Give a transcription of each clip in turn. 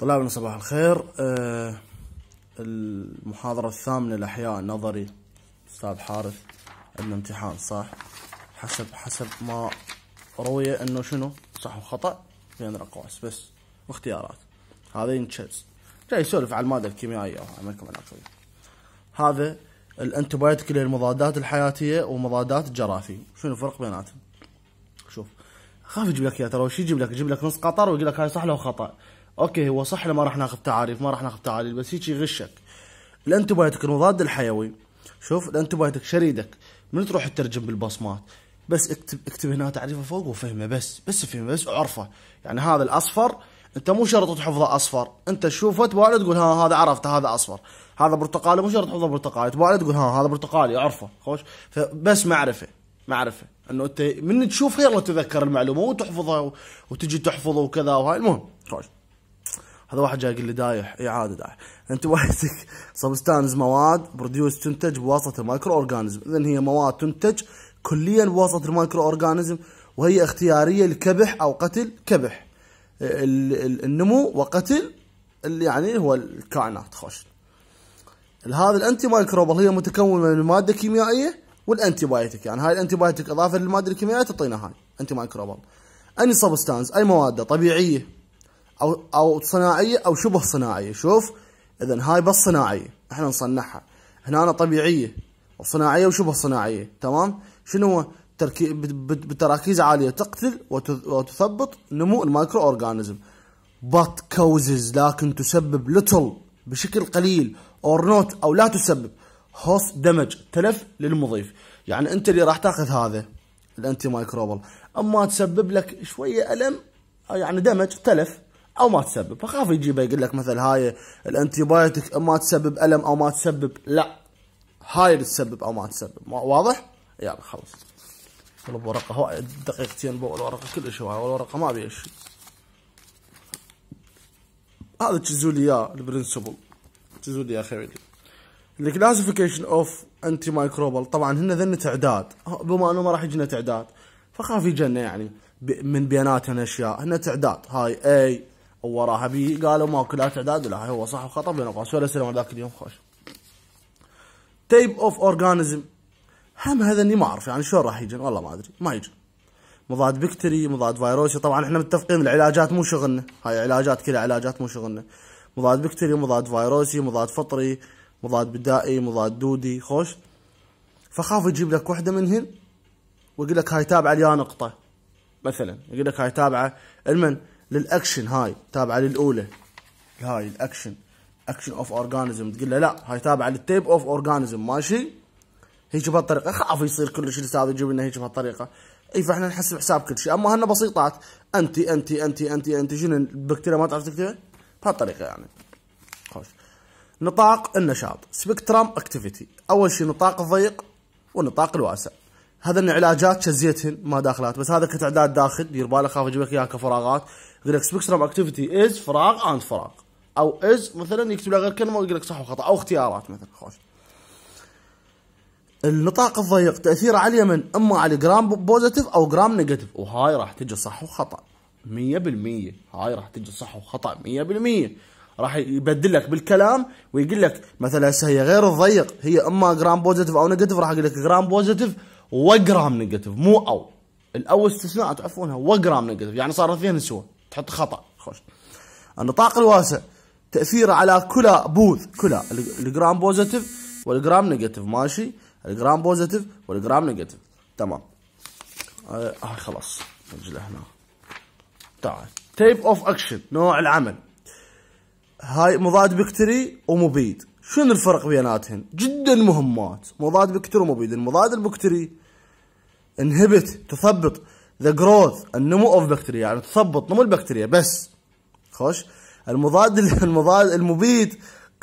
طلابنا صباح الخير آه، المحاضرة الثامنة الأحياء النظري أستاذ حارث عندنا امتحان صح حسب حسب ما روي أنه شنو صح وخطأ بين رقاص بس واختيارات هذين ينشز جاي يسولف على المادة الكيميائية عملكم العقلية هذا اللي المضادات الحياتية ومضادات الجراثيم شنو الفرق بيناتهم شوف خاف يجيب لك يا ترى وش يجيب لك يجيب لك نص قطر ويقول لك هاي صح لو خطأ اوكي هو صح ما راح ناخذ تعاريف ما راح ناخذ تعاريف بس هيك يغشك الانتبايوتيك المضاد الحيوي شوف الانتبايوتيك شريدك من تروح تترجم بالبصمات بس اكتب اكتب هنا تعريفه فوق وفهمه بس بس فهمه بس اعرفه يعني هذا الاصفر انت مو شرط تحفظه اصفر انت تشوفه تبغى تقول ها هذا عرفته هذا اصفر هذا برتقالي مو شرط تحفظه برتقالي تبغى تقول ها هذا برتقالي اعرفه خوش فبس معرفه معرفه انه انت من تشوفه يلا تذكر المعلومه وتحفظها وتجي تحفظه وكذا وهاي المهم خوش هذا واحد جاي يقول لي دايح اي عادي دايح انت وحدك سبستانز مواد بروديوس تنتج بواسطه المايكرو اورجانيزم اذا هي مواد تنتج كليا بواسطه المايكرو اورجانيزم وهي اختياريه لكبح او قتل كبح النمو وقتل اللي يعني هو الكائنات خوش هذا الانتي مايكروبال هي متكونه من ماده كيميائيه والانتي بايوتيك يعني هاي الانتي بايوتيك اضافه للماده الكيميائيه تعطينا هاي انتي مايكروبال اني سبستانس اي مواد طبيعيه او او صناعيه او شبه صناعيه شوف اذا هاي بس صناعيه احنا نصنعها هنا أنا طبيعيه وصناعيه وشبه صناعيه تمام شنو هو تركيب بتراكيز عاليه تقتل وتثبط نمو المايكرو اورجانيزم but causes لكن تسبب little بشكل قليل or not او لا تسبب هوست دمج تلف للمضيف يعني انت اللي راح تاخذ هذا الانتي مايكروبل اما تسبب لك شويه الم يعني دمج تلف او ما تسبب فخاف يجيبه يقول لك مثل هاي الانتي الانتيبايوتيك اما تسبب الم او ما تسبب لا هاي تسبب او ما تسبب واضح يلا خلص طلب ورقه هو دقيقتين بول ورقه كل شيء ورقه ما بيها شيء هذا تشزوا لي اياه البرنسبل تشزوا لي اياه خويلي الكلاسيفيكيشن اوف انتي مايكروبال طبعا هن ذن تعداد بما انه ما راح يجينا تعداد فخاف يجينا يعني من بياناتهم اشياء هن تعداد هاي اي وراها بي قالوا ماكو لا تعداد ولا هو صح وخطا بين القوس ولا سلم ذاك اليوم خوش تيب اوف اورجانيزم هم هذا اني ما اعرف يعني شلون راح يجن والله ما ادري ما يجن مضاد بكتيري مضاد فيروسي طبعا احنا متفقين العلاجات مو شغلنا هاي علاجات كذا علاجات مو شغلنا مضاد بكتيري مضاد فيروسي مضاد فطري مضاد بدائي مضاد دودي خوش فخاف يجيب لك وحده منهن ويقول لك هاي تابعه ليا نقطه مثلا يقول لك هاي تابعه المن للاكشن هاي تابعه للاولى هاي الاكشن اكشن اوف اورجانيزم تقول له لا هاي تابعه للتيب اوف اورجانيزم ماشي هيك بهالطريقه خاف يصير كلش الاستاذ يجيب لنا هيك بهالطريقه اي فاحنا نحسب حساب كل شيء اما هن بسيطات انتي انتي انتي انتي انتي شنو البكتيريا ما تعرف تكتبها بهالطريقه يعني خوش نطاق النشاط سبكترام اكتيفيتي اول شيء نطاق الضيق والنطاق الواسع هذا علاجات شزيتهن ما داخلات بس هذا كتعداد داخل دير بالك خاف اجيب لك اياها كفراغات يقول لك سبيكترم اكتيفيتي از فراغ اند فراغ او از مثلا يكتب لك غير كلمه ويقول لك صح وخطا او اختيارات مثلا خوش النطاق الضيق تاثيره على اليمن اما على جرام بوزيتيف او جرام نيجاتيف وهاي راح تجي صح وخطا 100% هاي راح تجي صح وخطا 100% راح يبدل لك بالكلام ويقول لك مثلا هسه هي غير الضيق هي اما جرام بوزيتيف او نيجاتيف راح يقول لك جرام بوزيتيف وجرام نيجاتيف مو او الاول استثناء تعرفونها وجرام نيجاتيف يعني صار اثنين سوا تحط خطا خوش النطاق الواسع تاثيره على كلا بوث كلا الجرام بوزيتيف والجرام نيجاتيف ماشي الجرام بوزيتيف والجرام نيجاتيف تمام آه, آه، خلاص نرجع هنا تعال تيب اوف اكشن نوع العمل هاي مضاد بكتيري ومبيد شنو الفرق بيناتهم جدا مهمات مضاد بكتيري ومبيد المضاد البكتيري inhibit تثبط the growth النمو of bacteria يعني تثبط نمو البكتيريا بس خوش المضاد المضاد المبيد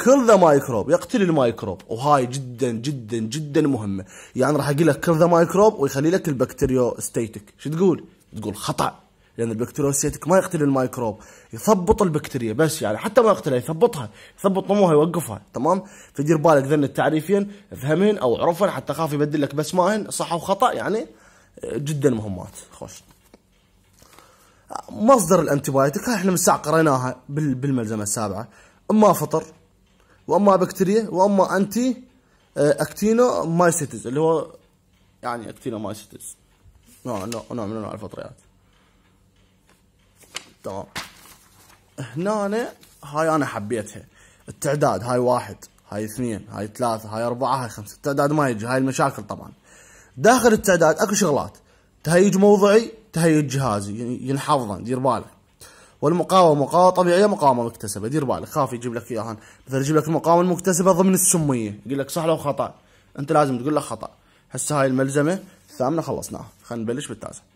كل ذا مايكروب يقتل المايكروب وهاي جدا جدا جدا مهمه يعني راح اقول لك كل ذا مايكروب ويخلي لك البكتيريو ستيتك شو تقول تقول خطا لان البكتيروسيتك ما يقتل الميكروب يثبط البكتيريا بس يعني حتى ما يقتلها يثبطها يثبط نموها يوقفها تمام فدير بالك ذن التعريفين افهمين او عرفن حتى خاف يبدل لك بس ماهن صح وخطا يعني جدا مهمات خوش مصدر الانتيبايوتيك احنا من الساعه قريناها بالملزمه السابعه اما فطر واما بكتيريا واما انتي آه، اكتينو مايسيتس اللي هو يعني اكتينو مايسيتس نوع نوع من نعم، نعم، انواع الفطريات تمام هنا هاي انا حبيتها التعداد هاي واحد هاي اثنين هاي ثلاثة هاي أربعة هاي خمسة التعداد ما يجي هاي المشاكل طبعا داخل التعداد اكو شغلات تهيج موضعي تهيج جهازي ينحفظن دير بالك والمقاومة مقاومة طبيعية مقاومة مكتسبة دير بالك خاف يجيب لك اياها مثلا يجيب لك المقاومة المكتسبة ضمن السمية يقول لك صح لو خطأ انت لازم تقول له خطأ هسه هاي الملزمة الثامنة خلصناها خلينا نبلش بالتاسعة